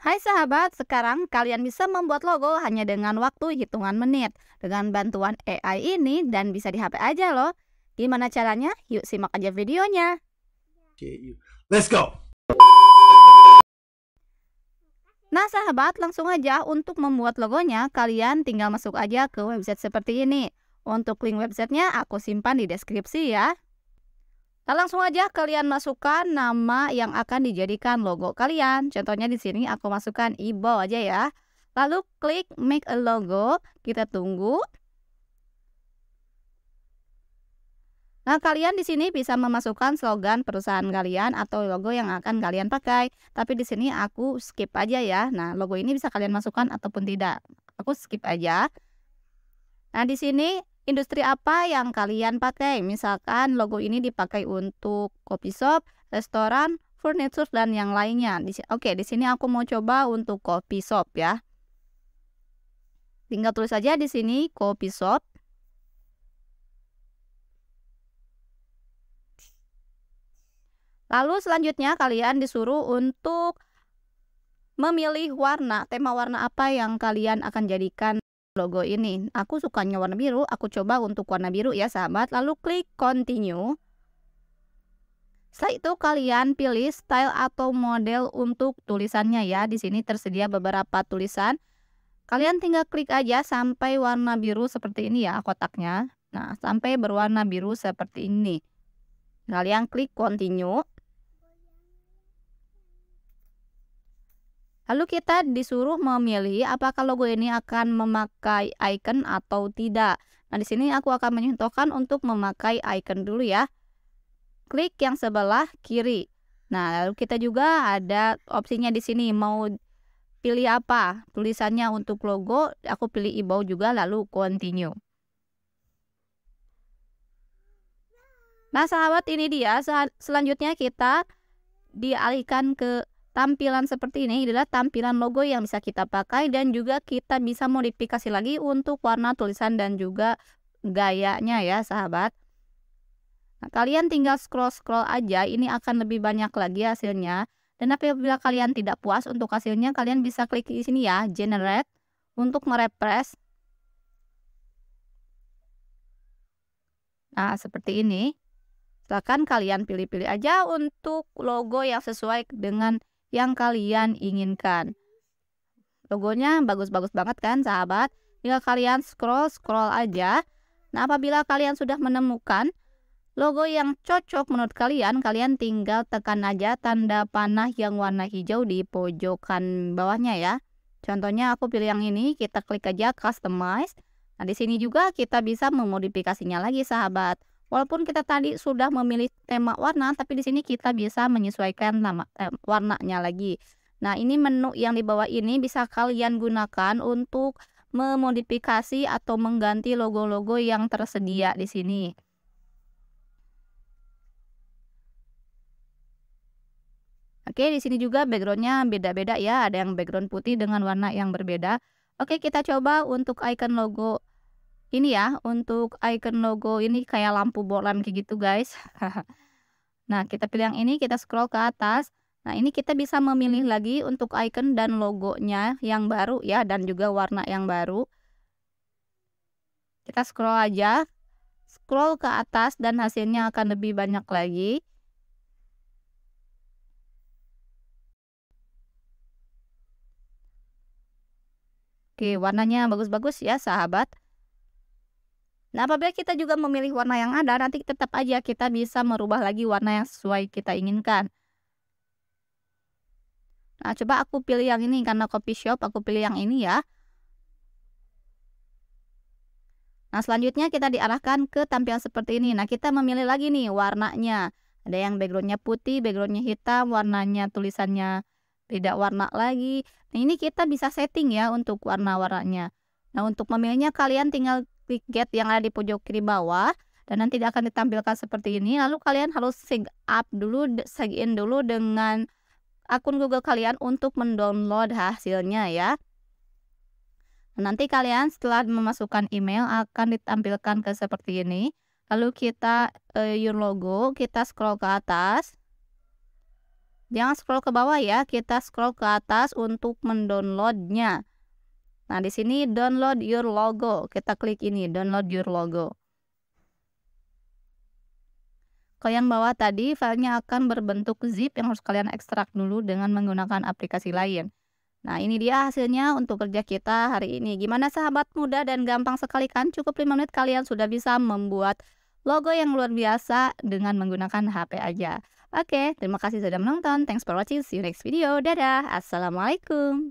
Hai sahabat, sekarang kalian bisa membuat logo hanya dengan waktu hitungan menit dengan bantuan AI ini dan bisa di HP aja loh. Gimana caranya? Yuk simak aja videonya. Let's go. Nah sahabat, langsung aja untuk membuat logonya, kalian tinggal masuk aja ke website seperti ini. Untuk link websitenya aku simpan di deskripsi ya. Nah, langsung aja kalian masukkan nama yang akan dijadikan logo kalian. Contohnya di sini aku masukkan ibo aja ya. Lalu klik make a logo, kita tunggu. Nah, kalian di sini bisa memasukkan slogan perusahaan kalian atau logo yang akan kalian pakai. Tapi di sini aku skip aja ya. Nah, logo ini bisa kalian masukkan ataupun tidak. Aku skip aja. Nah, di sini industri apa yang kalian pakai. Misalkan logo ini dipakai untuk kopi shop, restoran, furniture dan yang lainnya. Oke, di sini aku mau coba untuk kopi shop ya. Tinggal tulis aja di sini kopi shop. Lalu selanjutnya kalian disuruh untuk memilih warna, tema warna apa yang kalian akan jadikan logo ini. Aku sukanya warna biru, aku coba untuk warna biru ya sahabat. Lalu klik continue. Setelah itu kalian pilih style atau model untuk tulisannya ya. Di sini tersedia beberapa tulisan. Kalian tinggal klik aja sampai warna biru seperti ini ya kotaknya. Nah, sampai berwarna biru seperti ini. Kalian klik continue. Lalu kita disuruh memilih apakah logo ini akan memakai icon atau tidak. Nah, di sini aku akan menyentuhkan untuk memakai icon dulu ya. Klik yang sebelah kiri. Nah, lalu kita juga ada opsinya di sini mau pilih apa? Tulisannya untuk logo, aku pilih ibau juga lalu continue. Nah, sahabat ini dia. Selanjutnya kita dialihkan ke tampilan seperti ini adalah tampilan logo yang bisa kita pakai dan juga kita bisa modifikasi lagi untuk warna tulisan dan juga gayanya ya sahabat. Nah, kalian tinggal scroll-scroll aja, ini akan lebih banyak lagi hasilnya. Dan apabila kalian tidak puas untuk hasilnya, kalian bisa klik di sini ya, generate, untuk merepres. Nah, seperti ini. Silahkan kalian pilih-pilih aja untuk logo yang sesuai dengan yang kalian inginkan. Logonya bagus-bagus banget kan sahabat? Tinggal kalian scroll-scroll aja. Nah apabila kalian sudah menemukan logo yang cocok menurut kalian, kalian tinggal tekan aja tanda panah yang warna hijau di pojokan bawahnya ya. Contohnya aku pilih yang ini, kita klik aja customize. Nah di sini juga kita bisa memodifikasinya lagi sahabat. Walaupun kita tadi sudah memilih tema warna, tapi di sini kita bisa menyesuaikan nama, eh, warnanya lagi. Nah, ini menu yang di bawah ini bisa kalian gunakan untuk memodifikasi atau mengganti logo-logo yang tersedia di sini. Oke, di sini juga backgroundnya beda-beda ya. Ada yang background putih dengan warna yang berbeda. Oke, kita coba untuk icon logo ini ya untuk icon logo ini kayak lampu bolam kayak gitu guys nah kita pilih yang ini kita scroll ke atas nah ini kita bisa memilih lagi untuk icon dan logonya yang baru ya dan juga warna yang baru kita scroll aja scroll ke atas dan hasilnya akan lebih banyak lagi Oke, warnanya bagus-bagus ya sahabat. Nah, apabila kita juga memilih warna yang ada, nanti tetap aja kita bisa merubah lagi warna yang sesuai kita inginkan. Nah, coba aku pilih yang ini karena copy shop, aku pilih yang ini ya. Nah, selanjutnya kita diarahkan ke tampilan seperti ini. Nah, kita memilih lagi nih warnanya. Ada yang backgroundnya putih, backgroundnya hitam, warnanya tulisannya tidak warna lagi. Nah, ini kita bisa setting ya untuk warna-warnanya. Nah, untuk memilihnya kalian tinggal widget yang ada di pojok kiri bawah dan nanti akan ditampilkan seperti ini. Lalu kalian harus sign up dulu, sign in dulu dengan akun Google kalian untuk mendownload hasilnya ya. Nanti kalian setelah memasukkan email akan ditampilkan ke seperti ini. Lalu kita uh, your logo, kita scroll ke atas. Jangan scroll ke bawah ya, kita scroll ke atas untuk mendownloadnya. Nah, di sini download your logo. Kita klik ini, download your logo. Kalau yang bawah tadi, filenya akan berbentuk zip yang harus kalian ekstrak dulu dengan menggunakan aplikasi lain. Nah, ini dia hasilnya untuk kerja kita hari ini. Gimana sahabat muda dan gampang sekali kan? Cukup 5 menit kalian sudah bisa membuat logo yang luar biasa dengan menggunakan HP aja. Oke, terima kasih sudah menonton. Thanks for watching. See you next video. Dadah. Assalamualaikum.